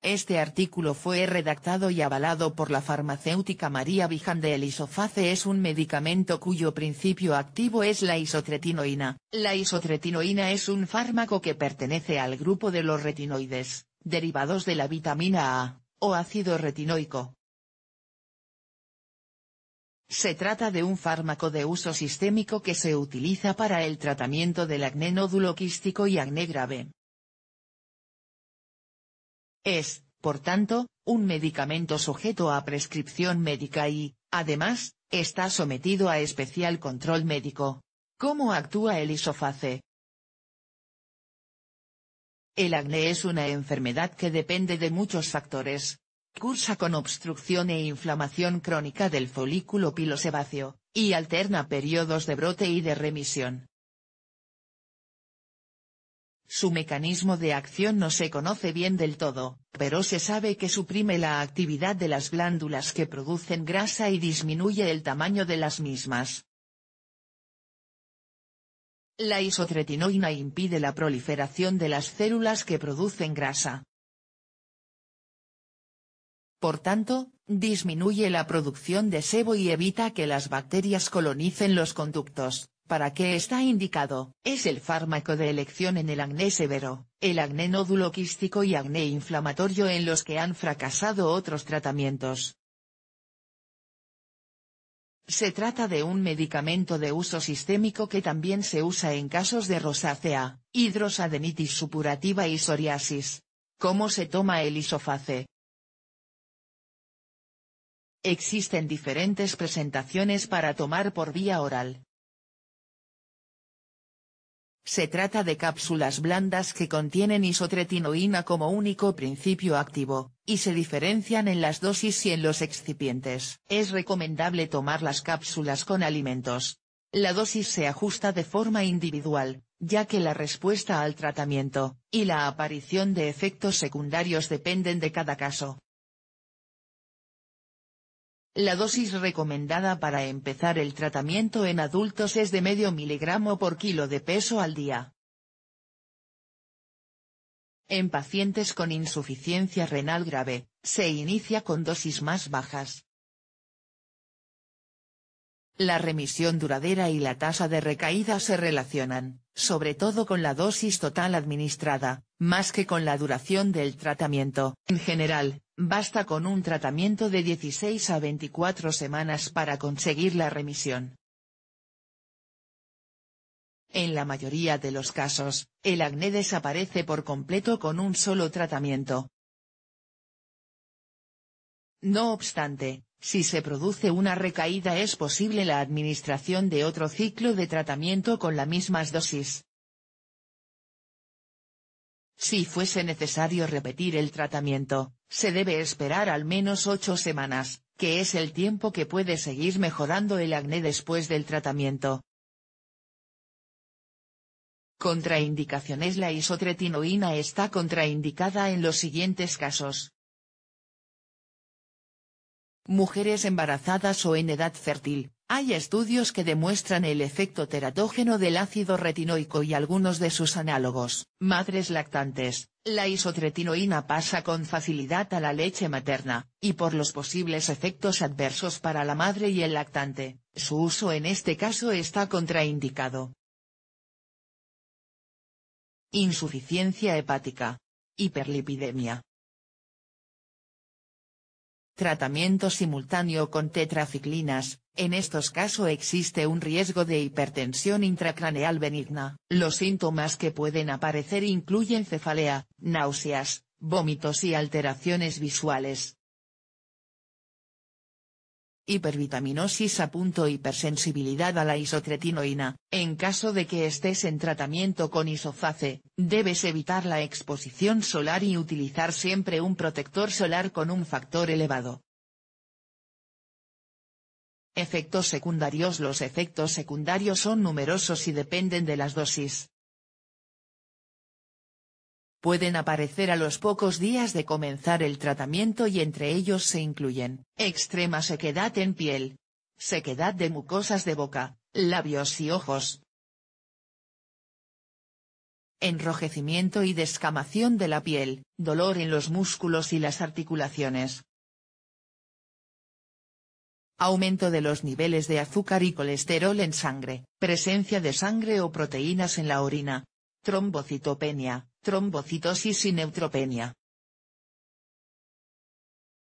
Este artículo fue redactado y avalado por la farmacéutica María Vijan El isoface es un medicamento cuyo principio activo es la isotretinoína. La isotretinoína es un fármaco que pertenece al grupo de los retinoides, derivados de la vitamina A, o ácido retinoico. Se trata de un fármaco de uso sistémico que se utiliza para el tratamiento del acné nódulo quístico y acné grave. Es, por tanto, un medicamento sujeto a prescripción médica y, además, está sometido a especial control médico. ¿Cómo actúa el isoface? El acné es una enfermedad que depende de muchos factores. Cursa con obstrucción e inflamación crónica del folículo pilosebáceo, y alterna periodos de brote y de remisión. Su mecanismo de acción no se conoce bien del todo, pero se sabe que suprime la actividad de las glándulas que producen grasa y disminuye el tamaño de las mismas. La isotretinoína impide la proliferación de las células que producen grasa. Por tanto, disminuye la producción de sebo y evita que las bacterias colonicen los conductos. ¿Para qué está indicado? Es el fármaco de elección en el acné severo, el acné nódulo quístico y acné inflamatorio en los que han fracasado otros tratamientos. Se trata de un medicamento de uso sistémico que también se usa en casos de rosácea, hidrosadenitis supurativa y psoriasis. ¿Cómo se toma el isoface? Existen diferentes presentaciones para tomar por vía oral, se trata de cápsulas blandas que contienen isotretinoína como único principio activo, y se diferencian en las dosis y en los excipientes. Es recomendable tomar las cápsulas con alimentos. La dosis se ajusta de forma individual, ya que la respuesta al tratamiento, y la aparición de efectos secundarios dependen de cada caso. La dosis recomendada para empezar el tratamiento en adultos es de medio miligramo por kilo de peso al día. En pacientes con insuficiencia renal grave, se inicia con dosis más bajas. La remisión duradera y la tasa de recaída se relacionan, sobre todo con la dosis total administrada, más que con la duración del tratamiento. En general, basta con un tratamiento de 16 a 24 semanas para conseguir la remisión. En la mayoría de los casos, el acné desaparece por completo con un solo tratamiento. No obstante, si se produce una recaída es posible la administración de otro ciclo de tratamiento con las mismas dosis. Si fuese necesario repetir el tratamiento, se debe esperar al menos ocho semanas, que es el tiempo que puede seguir mejorando el acné después del tratamiento. Contraindicaciones La isotretinoína está contraindicada en los siguientes casos. Mujeres embarazadas o en edad fértil, hay estudios que demuestran el efecto teratógeno del ácido retinoico y algunos de sus análogos. Madres lactantes, la isotretinoína pasa con facilidad a la leche materna, y por los posibles efectos adversos para la madre y el lactante, su uso en este caso está contraindicado. Insuficiencia hepática. Hiperlipidemia. Tratamiento simultáneo con tetraciclinas, en estos casos existe un riesgo de hipertensión intracraneal benigna. Los síntomas que pueden aparecer incluyen cefalea, náuseas, vómitos y alteraciones visuales. Hipervitaminosis a punto hipersensibilidad a la isotretinoína. En caso de que estés en tratamiento con isoface, debes evitar la exposición solar y utilizar siempre un protector solar con un factor elevado. Efectos secundarios Los efectos secundarios son numerosos y dependen de las dosis. Pueden aparecer a los pocos días de comenzar el tratamiento y entre ellos se incluyen, extrema sequedad en piel, sequedad de mucosas de boca, labios y ojos, enrojecimiento y descamación de la piel, dolor en los músculos y las articulaciones, aumento de los niveles de azúcar y colesterol en sangre, presencia de sangre o proteínas en la orina, trombocitopenia, trombocitosis y neutropenia.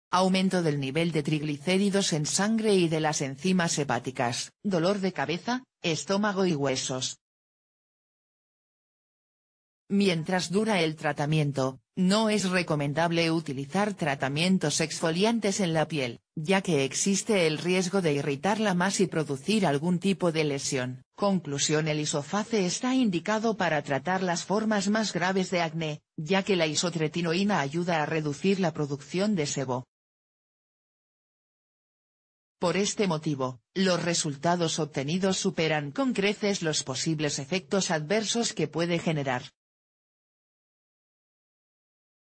Aumento del nivel de triglicéridos en sangre y de las enzimas hepáticas, dolor de cabeza, estómago y huesos, Mientras dura el tratamiento, no es recomendable utilizar tratamientos exfoliantes en la piel, ya que existe el riesgo de irritarla más y producir algún tipo de lesión. Conclusión El isoface está indicado para tratar las formas más graves de acné, ya que la isotretinoína ayuda a reducir la producción de sebo. Por este motivo, los resultados obtenidos superan con creces los posibles efectos adversos que puede generar.